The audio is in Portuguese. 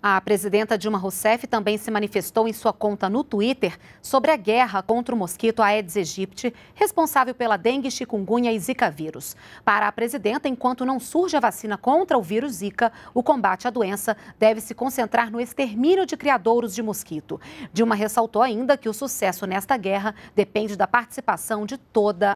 A presidenta Dilma Rousseff também se manifestou em sua conta no Twitter sobre a guerra contra o mosquito Aedes aegypti, responsável pela dengue, chikungunya e zika vírus. Para a presidenta, enquanto não surge a vacina contra o vírus zika, o combate à doença deve se concentrar no extermínio de criadouros de mosquito. Dilma ressaltou ainda que o sucesso nesta guerra depende da participação de toda